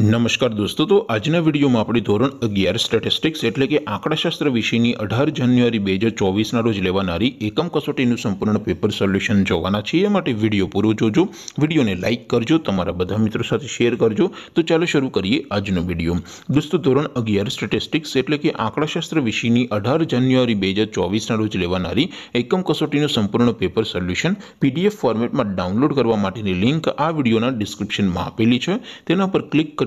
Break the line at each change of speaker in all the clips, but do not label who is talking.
નમસ્કાર દોસ્તો તો આજના વિડીયોમાં આપણે ધોરણ અગિયાર સ્ટેટિસ્ટિક્સ એટલે કે આંકડાશાસ્ત્ર વિષયની અઢાર જાન્યુઆરી બે હજાર ચોવીસના રોજ લેવાનારી એકમ કસોટીનું સંપૂર્ણ પેપર સોલ્યુશન જોવાના છીએ એ માટે વિડીયો પૂરો જોજો વિડીયોને લાઇક કરજો તમારા બધા મિત્રો સાથે શેર કરજો તો ચાલો શરૂ કરીએ આજનો વિડીયો દોસ્તો ધોરણ અગિયાર સ્ટેટિસ્ટિક્સ એટલે કે આંકડાશાસ્ત્ર વિષયની અઢાર જાન્યુઆરી બે હજાર ચોવીસના રોજ લેવાનારી એકમ કસોટીનું સંપૂર્ણ પેપર સોલ્યુશન પીડીએફ ફોર્મેટમાં ડાઉનલોડ કરવા માટેની લિંક આ વિડીયોના ડિસ્ક્રિપ્શનમાં આપેલી છે તેના પર ક્લિક કરી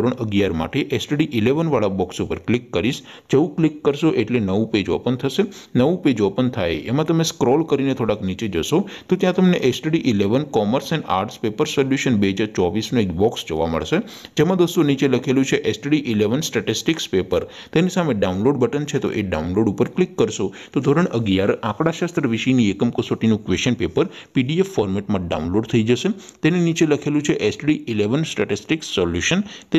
ધોરણ અગિયાર માટે એસટીડી ઇલેવનવાળા બોક્સ ઉપર ક્લિક કરીશ જેવું ક્લિક કરશો એટલે નવું પેજ ઓપન થશે નવું પેજ ઓપન થાય એમાં તમે સ્ક્રોલ કરીને થોડાક નીચે જશો તો ત્યાં તમને STD eleven commerce and arts paper solution બે હજાર ચોવીસનું એક બોક્સ જોવા મળશે જેમાં દોસ્તો નીચે લખેલું છે એસટીડી ઇલેવન સ્ટેટિસ્ટિક્સ પેપર તેની સામે ડાઉનલોડ બટન છે તો એ ડાઉનલોડ ઉપર ક્લિક કરશો તો ધોરણ અગિયાર આંકડાશાસ્ત્ર વિષયની એકમ કસોટીનું ક્વેશ્ચન પેપર પીડીએફ ફોર્મેટમાં ડાઉનલોડ થઈ જશે તેની નીચે લખેલું છે એસટીડી ઇલેવન સ્ટેટિસ્ટિક્સ સોલ્યુશન તે